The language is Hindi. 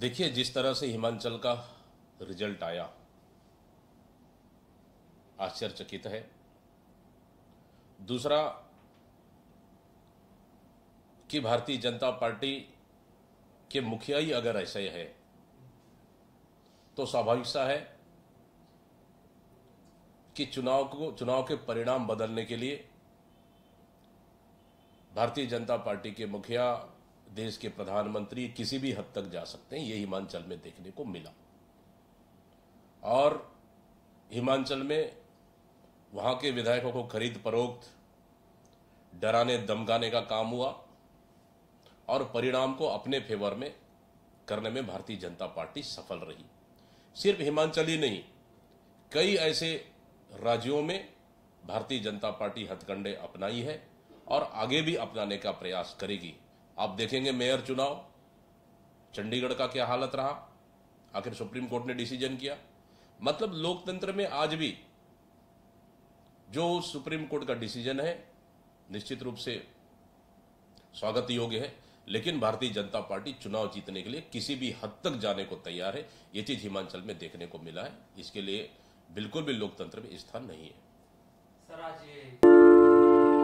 देखिए जिस तरह से हिमाचल का रिजल्ट आया आश्चर्यचकित है दूसरा कि भारतीय जनता पार्टी के मुखिया ही अगर ऐसे है तो स्वाभाविक सा है कि चुनाव को चुनाव के परिणाम बदलने के लिए भारतीय जनता पार्टी के मुखिया देश के प्रधानमंत्री किसी भी हद तक जा सकते हैं ये हिमाचल में देखने को मिला और हिमाचल में वहाँ के विधायकों को खरीद परोक्त डराने दमकाने का काम हुआ और परिणाम को अपने फेवर में करने में भारतीय जनता पार्टी सफल रही सिर्फ हिमाचल ही नहीं कई ऐसे राज्यों में भारतीय जनता पार्टी हथकंडे अपनाई है और आगे भी अपनाने का प्रयास करेगी आप देखेंगे मेयर चुनाव चंडीगढ़ का क्या हालत रहा आखिर सुप्रीम कोर्ट ने डिसीजन किया मतलब लोकतंत्र में आज भी जो सुप्रीम कोर्ट का डिसीजन है निश्चित रूप से स्वागत योग्य है लेकिन भारतीय जनता पार्टी चुनाव जीतने के लिए किसी भी हद तक जाने को तैयार है ये चीज हिमाचल में देखने को मिला है इसके लिए बिल्कुल भी लोकतंत्र में स्थान नहीं है सर आज ये